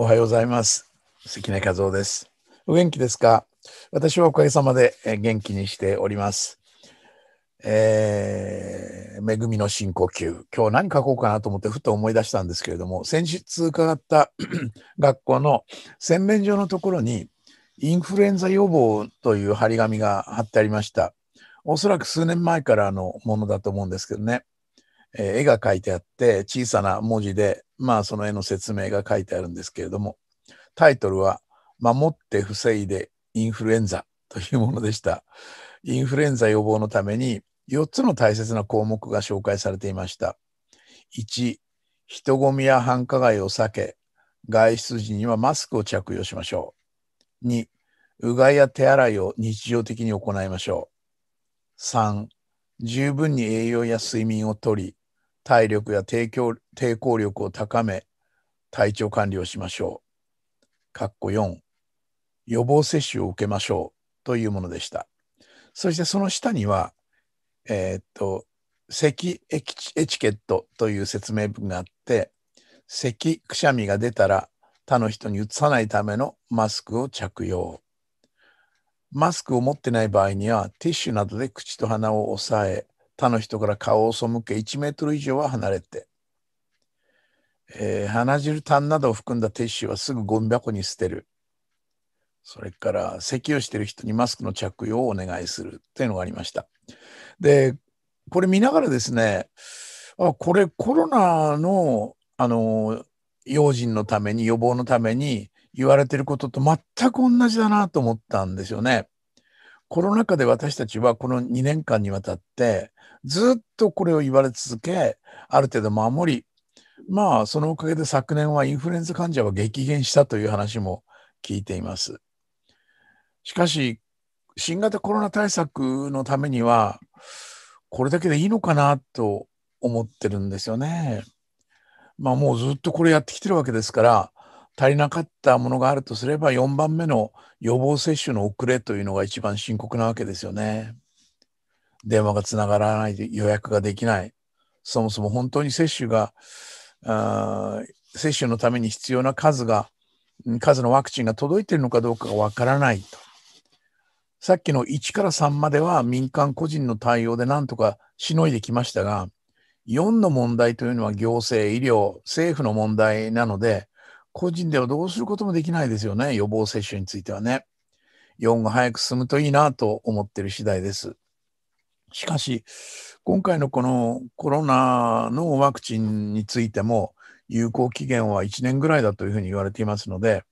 おはようございます。関根和夫です。お元気ですか私はおかげさまで元気にしております。えー、恵みの深呼吸。今日何書こうかなと思ってふと思い出したんですけれども、先日伺った 学校の洗面所のところに、インフルエンザ予防という張り紙が貼ってありました。おそらく数年前からのものだと思うんですけどね。え絵が描いてあって小さな文字で、まあ、その絵の説明が書いてあるんですけれどもタイトルは「守って防いでインフルエンザ」というものでしたインフルエンザ予防のために4つの大切な項目が紹介されていました1人混みや繁華街を避け外出時にはマスクを着用しましょう2うがいや手洗いを日常的に行いましょう3十分に栄養や睡眠をとり体力や抵抗抵抗力を高め、体調管理をしましょう。かっこ4、予防接種を受けましょうというものでした。そしてその下には、えー、っと、咳エチケットという説明文があって、咳、くしゃみが出たら他の人にうつさないためのマスクを着用。マスクを持ってない場合にはティッシュなどで口と鼻を押さえ他の人から顔を背け1メートル以上は離れて、えー、鼻汁痰などを含んだティッシュはすぐゴミ箱に捨てるそれから咳をしている人にマスクの着用をお願いするというのがありましたでこれ見ながらですねあこれコロナのあの用心のために予防のために言われてることと全く同じだなと思ったんですよね。コロナ禍で私たちはこの2年間にわたってずっとこれを言われ続けある程度守りまあそのおかげで昨年はインフルエンザ患者は激減したという話も聞いています。しかし新型コロナ対策のためにはこれだけでいいのかなと思ってるんですよね。まあもうずっとこれやってきてるわけですから足りなかったものがあるとすれば4番目の予防接種の遅れというのが一番深刻なわけですよね。電話がつながらないで予約ができない。そもそも本当に接種が、接種のために必要な数が、数のワクチンが届いているのかどうかがわからないと。さっきの1から3までは民間個人の対応でなんとかしのいできましたが、4の問題というのは行政、医療、政府の問題なので、個人ではどうすることもできないですよね。予防接種についてはね。4が早く進むといいなと思ってる次第です。しかし、今回のこのコロナのワクチンについても、有効期限は1年ぐらいだというふうに言われていますので、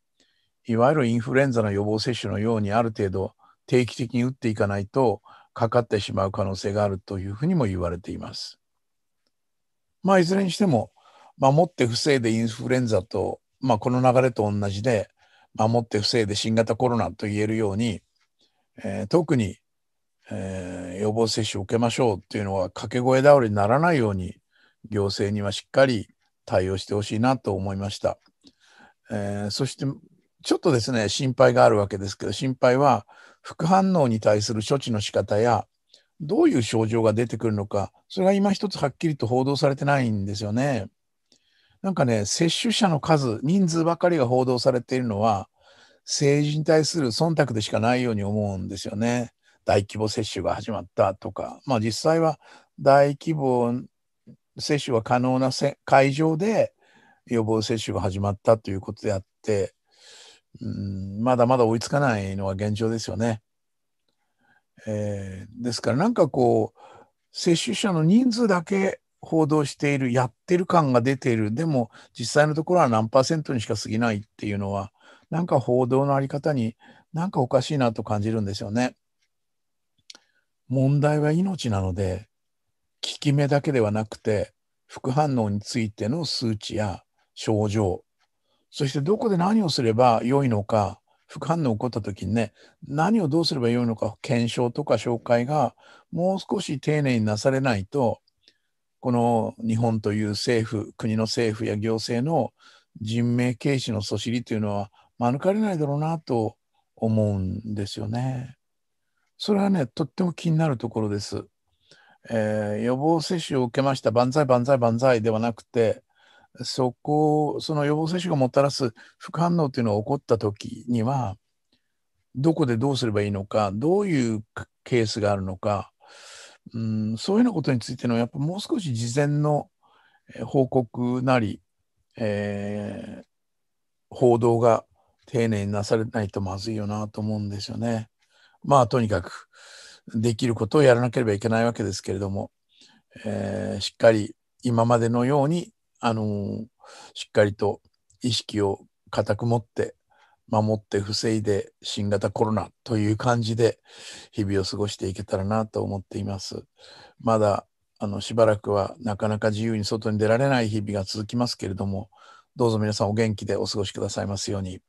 いわゆるインフルエンザの予防接種のようにある程度定期的に打っていかないとかかってしまう可能性があるというふうにも言われています。まあ、いずれにしても、守って防いでインフルエンザとまあ、この流れと同じで守って防いで新型コロナと言えるように、えー、特に、えー、予防接種を受けましょうっていうのは掛け声倒れにならないように行政にはしっかり対応してほしいなと思いました。えー、そしてちょっとですね心配があるわけですけど心配は副反応に対する処置の仕方やどういう症状が出てくるのかそれが今一つはっきりと報道されてないんですよね。なんかね、接種者の数、人数ばかりが報道されているのは、政治に対する忖度でしかないように思うんですよね。大規模接種が始まったとか、まあ、実際は大規模接種が可能な会場で予防接種が始まったということであって、うん、まだまだ追いつかないのが現状ですよね。えー、ですからなんかこう接種者の人数だけ報道している、やってる感が出ている、でも実際のところは何パーセントにしか過ぎないっていうのは、なんか報道のあり方になんかおかしいなと感じるんですよね。問題は命なので、効き目だけではなくて、副反応についての数値や症状、そしてどこで何をすれば良いのか、副反応起こった時にね、何をどうすれば良いのか検証とか紹介がもう少し丁寧になされないと、この日本という政府国の政府や行政の人命軽視のそしりというのは免れないだろうなと思うんですよね。それはねとっても気になるところです。えー、予防接種を受けました万歳万歳万歳ではなくてそこその予防接種がもたらす副反応というのが起こった時にはどこでどうすればいいのかどういうケースがあるのかうん、そういうようなことについてのやっぱもう少し事前の報告なり、えー、報道が丁寧になされないとまずいよなと思うんですよね。まあとにかくできることをやらなければいけないわけですけれども、えー、しっかり今までのように、あのー、しっかりと意識を固く持って守って防いで新型コロナという感じで日々を過ごしていけたらなと思っています。まだあのしばらくはなかなか自由に外に出られない日々が続きますけれどもどうぞ皆さんお元気でお過ごしくださいますように。